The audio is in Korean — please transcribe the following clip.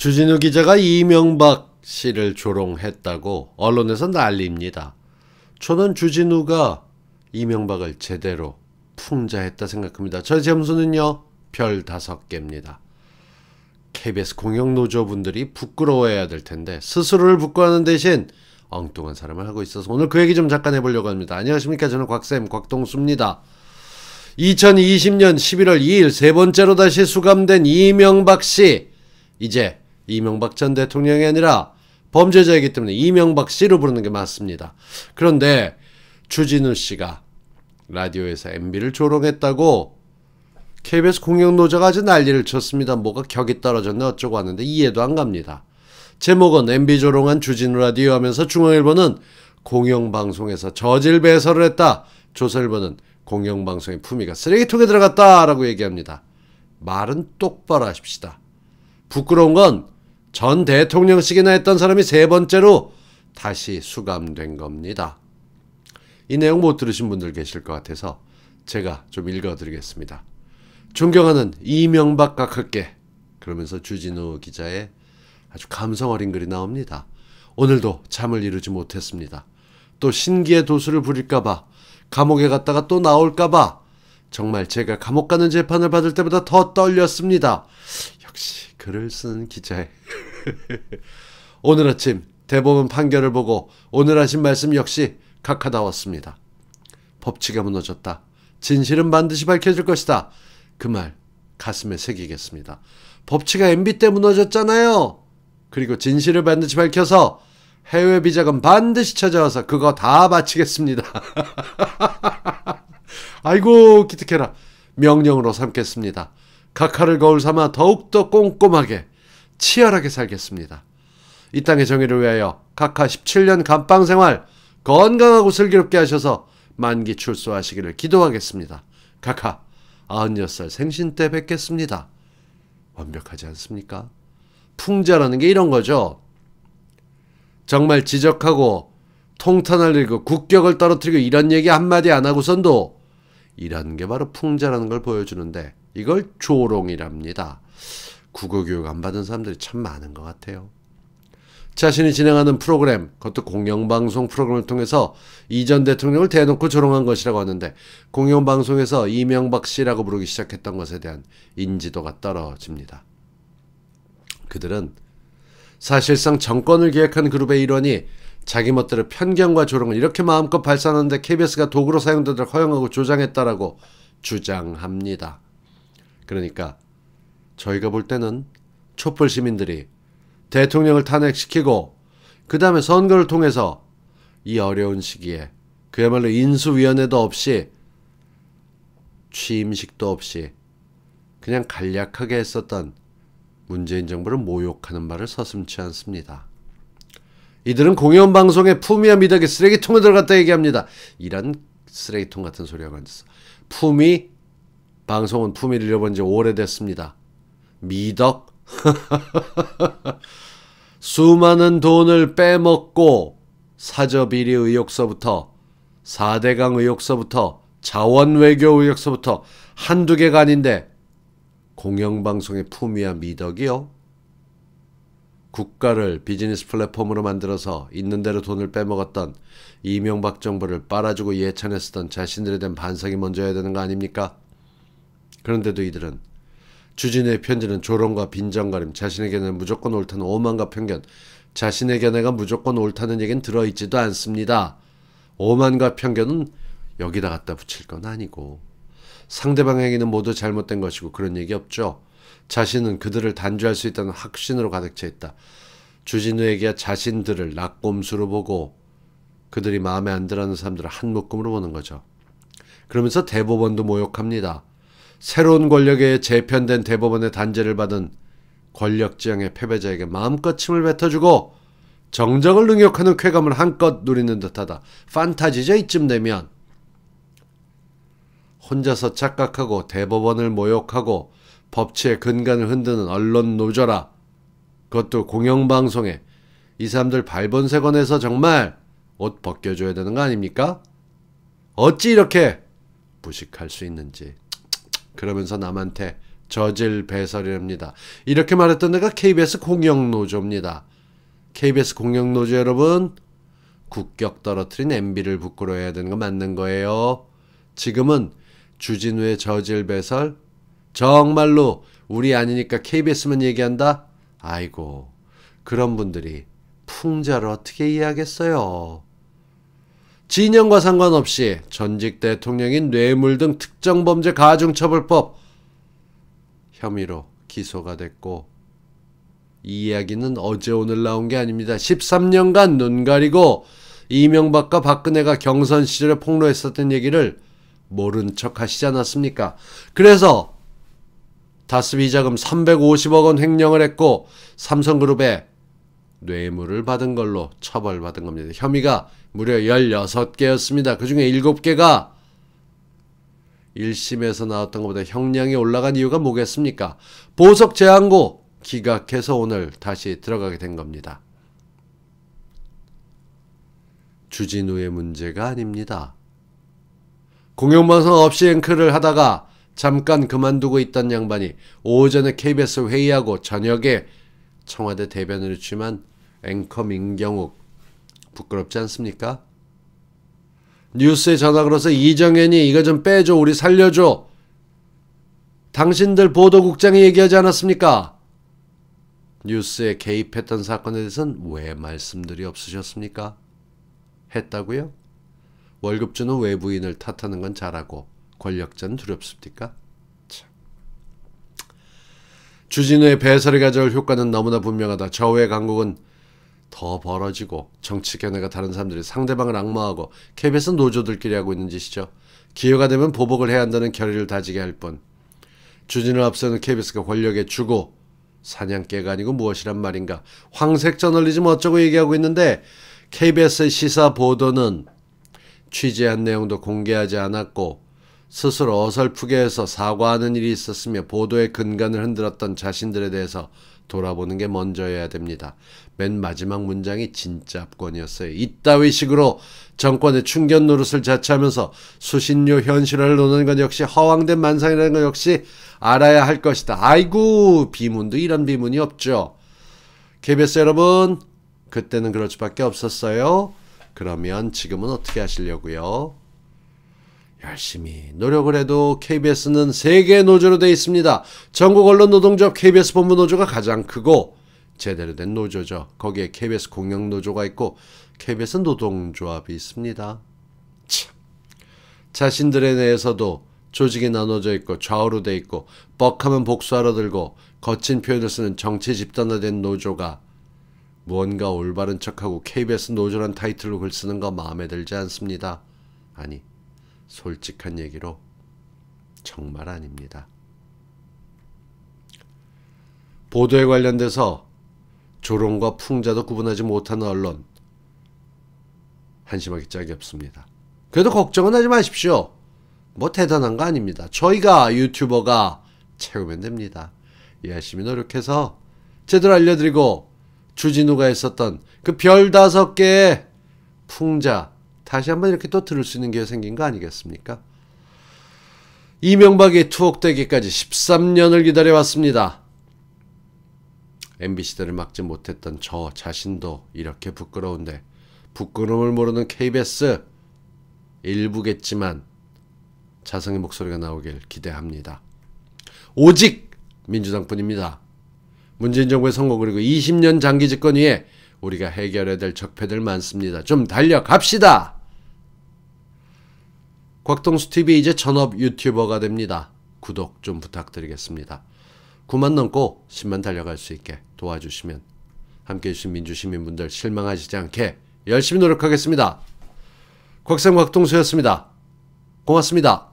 주진우 기자가 이명박 씨를 조롱했다고 언론에서 난리입니다. 저는 주진우가 이명박을 제대로 풍자했다 생각합니다. 저 점수는요, 별 다섯 개입니다. KBS 공영노조분들이 부끄러워해야 될 텐데, 스스로를 부끄러워하는 대신 엉뚱한 사람을 하고 있어서 오늘 그 얘기 좀 잠깐 해보려고 합니다. 안녕하십니까. 저는 곽쌤, 곽동수입니다. 2020년 11월 2일 세 번째로 다시 수감된 이명박 씨. 이제 이명박 전 대통령이 아니라 범죄자이기 때문에 이명박 씨로 부르는 게 맞습니다. 그런데 주진우 씨가 라디오에서 MB를 조롱했다고 KBS 공영노조가 아주 난리를 쳤습니다. 뭐가 격이 떨어졌네 어쩌고 하는데 이해도 안 갑니다. 제목은 MB 조롱한 주진우 라디오 하면서 중앙일보는 공영방송에서 저질 배설을 했다. 조선일보는 공영방송의 품위가 쓰레기통에 들어갔다라고 얘기합니다. 말은 똑바로 하십시다. 부끄러운 건전 대통령식이나 했던 사람이 세 번째로 다시 수감된 겁니다. 이 내용 못 들으신 분들 계실 것 같아서 제가 좀 읽어드리겠습니다. 존경하는 이명박 각하께 그러면서 주진우 기자의 아주 감성 어린 글이 나옵니다. 오늘도 잠을 이루지 못했습니다. 또 신기의 도수를 부릴까봐 감옥에 갔다가 또 나올까봐 정말 제가 감옥 가는 재판을 받을 때보다 더 떨렸습니다. 역시 글을 쓴 기자의 오늘 아침 대법원 판결을 보고 오늘 하신 말씀 역시 각하다웠습니다. 법치가 무너졌다. 진실은 반드시 밝혀질 것이다. 그 말 가슴에 새기겠습니다. 법치가 MB 때 무너졌잖아요. 그리고 진실을 반드시 밝혀서 해외 비자금 반드시 찾아와서 그거 다 바치겠습니다. 아이고 기특해라. 명령으로 삼겠습니다. 각하를 거울 삼아 더욱더 꼼꼼하게 치열하게 살겠습니다. 이 땅의 정의를 위하여 각하 17년 감방 생활 건강하고 슬기롭게 하셔서 만기 출소하시기를 기도하겠습니다. 각하 96살 생신 때 뵙겠습니다. 완벽하지 않습니까? 풍자라는 게 이런 거죠. 정말 지적하고 통탄을 들고 국격을 떨어뜨리고 이런 얘기 한마디 안 하고선도 이라게 바로 풍자라는 걸 보여주는데 이걸 조롱이랍니다. 국어 교육 안 받은 사람들이 참 많은 것 같아요. 자신이 진행하는 프로그램, 그것도 공영방송 프로그램을 통해서 이전 대통령을 대놓고 조롱한 것이라고 하는데 공영방송에서 이명박 씨라고 부르기 시작했던 것에 대한 인지도가 떨어집니다. 그들은 사실상 정권을 기획한 그룹의 일원이 자기 멋대로 편견과 조롱을 이렇게 마음껏 발산하는데 KBS가 도구로 사용되도록 허용하고 조장했다라고 주장합니다. 그러니까 저희가 볼 때는 촛불 시민들이 대통령을 탄핵시키고 그 다음에 선거를 통해서 이 어려운 시기에 그야말로 인수위원회도 없이 취임식도 없이 그냥 간략하게 했었던 문재인 정부를 모욕하는 말을 서슴치 않습니다. 이들은 공영방송의 품위와 미덕이 쓰레기통에 들어갔다 얘기합니다. 이런 쓰레기통 같은 소리하고 앉았어. 품위, 방송은 품위를 잃어본 지 오래됐습니다. 미덕? 수많은 돈을 빼먹고 사저비리 의혹서부터 4대강 의혹서부터 자원외교 의혹서부터 한두 개가 아닌데 공영방송의 품위와 미덕이요? 국가를 비즈니스 플랫폼으로 만들어서 있는 대로 돈을 빼먹었던 이명박 정부를 빨아주고 예찬했었던 자신들에 대한 반성이 먼저야 되는 거 아닙니까? 그런데도 이들은 주진우의 편지는 조롱과 빈정거림 자신에게는 무조건 옳다는 오만과 편견, 자신에게 내가 무조건 옳다는 얘기는 들어있지도 않습니다. 오만과 편견은 여기다 갖다 붙일 건 아니고 상대방에게는 모두 잘못된 것이고 그런 얘기 없죠. 자신은 그들을 단죄할 수 있다는 확신으로 가득 차 있다. 주진우에게 자신들을 낙곰수로 보고 그들이 마음에 안 들어하는 사람들을 한 묶음으로 보는 거죠. 그러면서 대법원도 모욕합니다. 새로운 권력에 재편된 대법원의 단죄를 받은 권력지향의 패배자에게 마음껏 침을 뱉어주고 정정을 능욕하는 쾌감을 한껏 누리는 듯하다. 판타지죠 이쯤 되면. 혼자서 착각하고 대법원을 모욕하고 법치의 근간을 흔드는 언론 노조라. 그것도 공영방송에 이 사람들 발본색원에서 정말 옷 벗겨줘야 되는 거 아닙니까? 어찌 이렇게 무식할 수 있는지. 그러면서 남한테 저질 배설이랍니다. 이렇게 말했던 내가 KBS 공영노조입니다. KBS 공영노조 여러분, 국격 떨어뜨린 MB를 부끄러워해야 되는 거 맞는 거예요. 지금은 주진우의 저질 배설? 정말로 우리 아니니까 KBS만 얘기한다? 아이고, 그런 분들이 풍자를 어떻게 이해하겠어요? 진영과 상관없이 전직 대통령인 뇌물 등 특정 범죄 가중처벌법 혐의로 기소가 됐고 이 이야기는 어제 오늘 나온 게 아닙니다. 13년간 눈 가리고 이명박과 박근혜가 경선 시절에 폭로했었던 얘기를 모른 척 하시지 않았습니까? 그래서 다스비 자금 350억 원 횡령을 했고 삼성그룹에 뇌물을 받은 걸로 처벌받은 겁니다. 혐의가 무려 16개였습니다. 그 중에 7개가 1심에서 나왔던 것보다 형량이 올라간 이유가 뭐겠습니까? 보석 제한고 기각해서 오늘 다시 들어가게 된 겁니다. 주진우의 문제가 아닙니다. 공영방송 없이 앵크를 하다가 잠깐 그만두고 있던 양반이 오전에 KBS 회의하고 저녁에 청와대 대변을 취임 앵커 민경욱 부끄럽지 않습니까? 뉴스에 전화 걸어서 이정현이 이거 좀 빼줘 우리 살려줘 당신들 보도국장이 얘기하지 않았습니까? 뉴스에 개입했던 사건에 대해서는 왜 말씀들이 없으셨습니까? 했다고요? 월급 주는 외부인을 탓하는 건 잘하고 권력자는 두렵습니까? 주진우의 배설이 가져올 효과는 너무나 분명하다. 저외 강국은 더 벌어지고 정치 견해가 다른 사람들이 상대방을 악마하고 k b s 노조들끼리 하고 있는 짓이죠. 기회가 되면 보복을 해야 한다는 결의를 다지게 할 뿐. 주진을 앞서는 KBS가 권력에 주고 사냥개가 아니고 무엇이란 말인가. 황색 저널리즘 어쩌고 얘기하고 있는데 KBS의 시사 보도는 취재한 내용도 공개하지 않았고 스스로 어설프게 해서 사과하는 일이 있었으며 보도의 근간을 흔들었던 자신들에 대해서 돌아보는 게 먼저여야 됩니다. 맨 마지막 문장이 진짜 압권이었어요. 이따위 식으로 정권의 충견 노릇을 자처하면서 수신료 현실화를 노는 건 역시 허황된 만상이라는 건 역시 알아야 할 것이다. 아이고 비문도 이런 비문이 없죠. KBS 여러분 그때는 그럴 수밖에 없었어요. 그러면 지금은 어떻게 하시려고요? 열심히 노력을 해도 KBS는 세계 노조로 되어 있습니다. 전국 언론 노동조합 KBS 본부 노조가 가장 크고 제대로 된 노조죠. 거기에 KBS 공영노조가 있고 KBS 노동조합이 있습니다. 참. 자신들에 대해서도 조직이 나눠져 있고 좌우로 돼 있고 뻑하면 복수하러 들고 거친 표현을 쓰는 정치 집단화된 노조가 무언가 올바른 척하고 KBS 노조란 타이틀로 글 쓰는 거 마음에 들지 않습니다. 아니, 솔직한 얘기로 정말 아닙니다. 보도에 관련돼서 조롱과 풍자도 구분하지 못하는 언론. 한심하기 짝이 없습니다. 그래도 걱정은 하지 마십시오. 뭐 대단한 거 아닙니다. 저희가 유튜버가 채우면 됩니다. 열심히 노력해서 제대로 알려드리고 주진우가 했었던 그 별 다섯 개의 풍자 다시 한번 이렇게 또 들을 수 있는 기회 생긴 거 아니겠습니까? 이명박이 투옥되기까지 13년을 기다려왔습니다. MB 시대를 막지 못했던 저 자신도 이렇게 부끄러운데 부끄러움을 모르는 KBS 일부겠지만 자성의 목소리가 나오길 기대합니다. 오직 민주당뿐입니다. 문재인 정부의 선거 그리고 20년 장기 집권 위에 우리가 해결해야 될 적폐들 많습니다. 좀 달려갑시다. 곽동수 TV 이제 전업 유튜버가 됩니다. 구독 좀 부탁드리겠습니다. 9만 넘고 10만 달려갈 수 있게 도와주시면 함께해 주신 민주시민분들 실망하시지 않게 열심히 노력하겠습니다. 곽쌤 곽동수였습니다. 고맙습니다.